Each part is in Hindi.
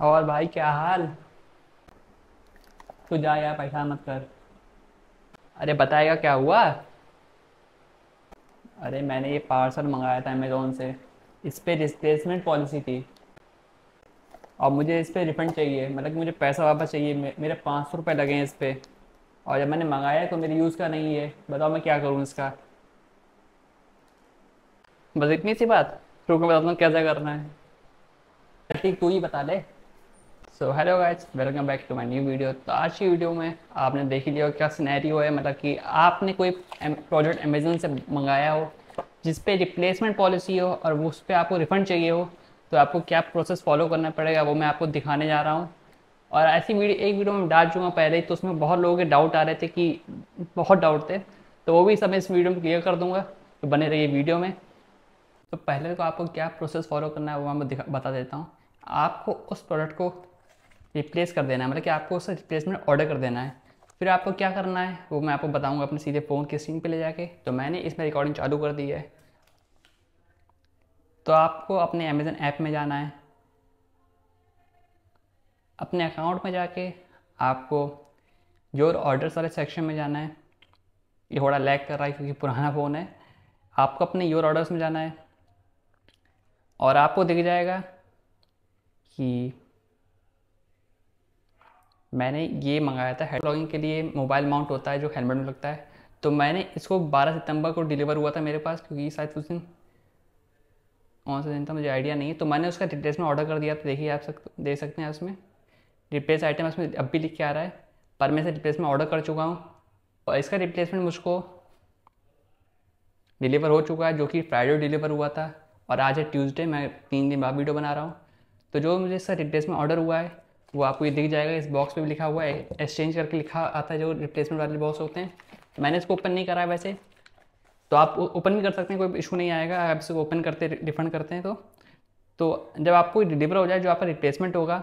और भाई क्या हाल तू जा यार पैसा मत कर अरे बताएगा क्या हुआ अरे मैंने ये पार्सल मंगाया था अमेजोन से इस पर रिप्लेसमेंट पॉलिसी थी और मुझे इस पर रिफंड चाहिए मतलब कि मुझे पैसा वापस चाहिए मेरे पाँच सौ रुपये लगे हैं इस पर और जब मैंने मंगाया तो मेरे यूज़ का नहीं है बताओ मैं क्या करूँ इसका बस इतनी सी बात रुको बताता हूँ कैसा करना है ठीक तू ही बता दे so hello guys welcome back to my new video तो आज की वीडियो में आपने देख ही लिया क्या सिनेरियो है मतलब कि आपने कोई प्रोडक्ट अमेजन से मंगाया हो जिस पे रिप्लेसमेंट पॉलिसी हो और उस पे आपको रिफ़ंड चाहिए हो तो आपको क्या प्रोसेस फॉलो करना पड़ेगा वो मैं आपको दिखाने जा रहा हूँ और ऐसी वीडियो एक वीडियो में डाल चुका पहले ही तो उसमें बहुत लोगों के डाउट आ रहे थे कि बहुत डाउट थे तो वो भी सब इस वीडियो में क्लियर कर दूँगा तो बने रहिए वीडियो में तो पहले तो आपको क्या प्रोसेस फॉलो करना है वो मैं दिखा बता देता हूँ आपको उस प्रोडक्ट को रिप्लेस कर देना है मतलब कि आपको उसका रिप्लेसमेंट ऑर्डर कर देना है फिर आपको क्या करना है वो मैं आपको बताऊंगा अपने सीधे फ़ोन के स्क्रीन पे ले जाके तो मैंने इसमें रिकॉर्डिंग चालू कर दी है तो आपको अपने अमेज़न ऐप में जाना है अपने अकाउंट में जाके आपको योर ऑर्डर्स वाले सेक्शन में जाना है ये थोड़ा लैग कर रहा है क्योंकि पुराना फ़ोन है आपको अपने योर ऑर्डर्स में जाना है और आपको दिख जाएगा कि मैंने ये मंगाया था हेड ब्लॉगिंग के लिए मोबाइल माउंट होता है जो हेलमेट में लगता है तो मैंने इसको 12 सितंबर को डिलीवर हुआ था मेरे पास क्योंकि शायद उस दिन कौन सा दिन था मुझे आइडिया नहीं है तो मैंने उसका डिटेल्स में ऑर्डर कर दिया तो देखिए आप सक देख सकते हैं उसमें रिप्लेस आइटम उसमें अब भी लिख के आ रहा है पर मैं इसे रिप्लेस में ऑर्डर कर चुका हूँ और इसका रिप्लेसमेंट मुझको डिलीवर हो चुका है जो कि फ्राइडे डिलीवर हुआ था और आज है ट्यूसडे मैं तीन दिन बाद वीडियो बना रहा हूँ तो जो मुझे इसका रिप्लेसमेंट ऑर्डर हुआ है वो आपको ये दिख जाएगा इस बॉक्स में भी लिखा हुआ है एक्सचेंज करके लिखा आता है जो रिप्लेसमेंट वाले बॉक्स होते हैं मैंने इसको ओपन नहीं करा है वैसे तो आप ओपन भी कर सकते हैं कोई इशू नहीं आएगा आप इसको ओपन करते रिफंड करते हैं तो तो जब आपको डिलीवर हो जाए जो आपका रिप्लेसमेंट होगा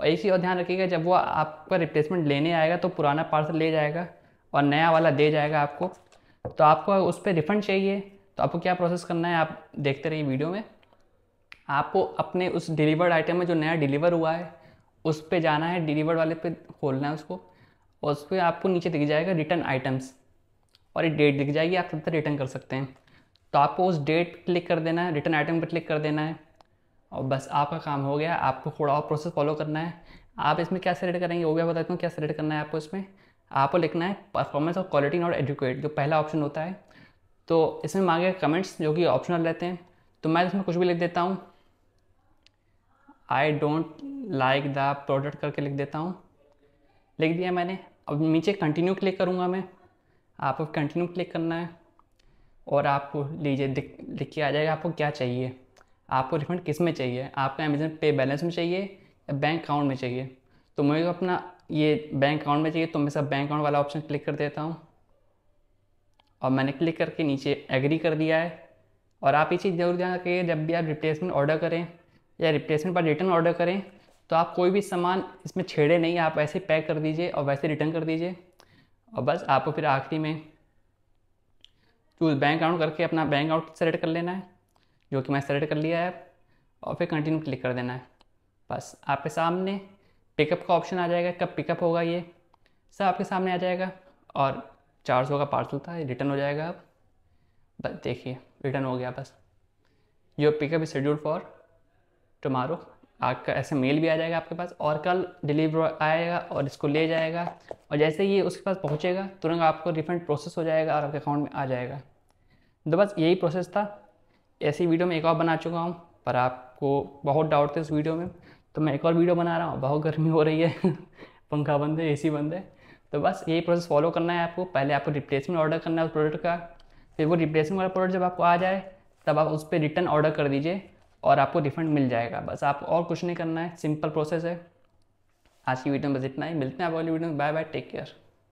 और एक चीज़ और ध्यान रखिएगा जब वो आपका रिप्लेसमेंट लेने आएगा तो पुराना पार्सल ले जाएगा और नया वाला दे जाएगा आपको तो आपको उस पर रिफ़ंड चाहिए तो आपको क्या प्रोसेस करना है आप देखते रहिए वीडियो में आपको अपने उस डिलीवर्ड आइटम में जो नया डिलीवर हुआ है उस पर जाना है डिलीवर वाले पे खोलना है उसको और उस पर आपको नीचे दिख जाएगा रिटर्न आइटम्स और एक डेट दिख जाएगी आप तब तक रिटर्न कर सकते हैं तो आपको उस डेट क्लिक कर देना है रिटर्न आइटम पर क्लिक कर देना है और बस आपका काम हो गया आपको थोड़ा और प्रोसेस फॉलो करना है आप इसमें क्या सेलेक्ट करेंगे वो भी बता देता हूँ क्या सेलेक्ट करना है आपको इसमें आपको लिखना है परफॉर्मेंस और क्वालिटी नॉट एडुकेट जो पहला ऑप्शन होता है तो इसमें मांगे कमेंट्स जो कि ऑप्शनल रहते हैं तो मैं इसमें कुछ भी लिख देता हूँ I don't like the product करके लिख देता हूँ लिख दिया मैंने अब नीचे कंटिन्यू क्लिक करूँगा मैं आपको कंटिन्यू क्लिक करना है और आपको लीजिए लिख के आ जाएगा आपको क्या चाहिए आपको रिफंड किस में चाहिए आपको अमेजन पे बैलेंस में चाहिए या बैंक अकाउंट में चाहिए तो मुझे तो अपना ये बैंक अकाउंट में चाहिए तो मैं सब बैंक अकाउंट वाला ऑप्शन क्लिक कर देता हूँ और मैंने क्लिक करके नीचे एग्री कर दिया है और आप ये चीज़ जरूर ध्यान रखिए जब भी आप रिप्लेसमेंट ऑर्डर करें या रिप्लेसमेंट पर रिटर्न ऑर्डर करें तो आप कोई भी सामान इसमें छेड़े नहीं आप ऐसे पैक कर दीजिए और वैसे रिटर्न कर दीजिए और बस आपको फिर आखिरी में चूज बैंक अकाउंट करके अपना बैंक अकाउंट सेलेक्ट कर लेना है जो कि मैं सेलेक्ट कर लिया है और फिर कंटिन्यू क्लिक कर देना है बस आपके सामने पिकअप का ऑप्शन आ जाएगा कब पिकअप होगा ये सब आपके सामने आ जाएगा और चार सौ का पार्सल था ये रिटर्न हो जाएगा अब बस देखिए रिटर्न हो गया बस your pickup is scheduled for tomorrow तो आपका ऐसे मेल भी आ जाएगा आपके पास और कल डिलीवर आएगा और इसको ले जाएगा और जैसे ही उसके पास पहुँचेगा तुरंत आपको रिफंड प्रोसेस हो जाएगा और आपके अकाउंट में आ जाएगा तो बस यही प्रोसेस था ऐसी वीडियो में एक और बना चुका हूँ पर आपको बहुत डाउट थे उस वीडियो में तो मैं एक और वीडियो बना रहा हूँ बहुत गर्मी हो रही है पंखा बंद है ए बंद है तो बस यही प्रोसेस फॉलो करना है आपको पहले आपको रिप्लेसमेंट ऑर्डर करना है उस प्रोडक्ट का फिर वो रिप्लेसमेंट वाला प्रोडक्ट जब आपको आ जाए तब आप उस पर रिटर्न ऑर्डर कर दीजिए और आपको रिफंड मिल जाएगा बस आप और कुछ नहीं करना है सिंपल प्रोसेस है आज की वीडियो में बस इतना ही मिलते हैं आप वाली वीडियो में बाय बाय टेक केयर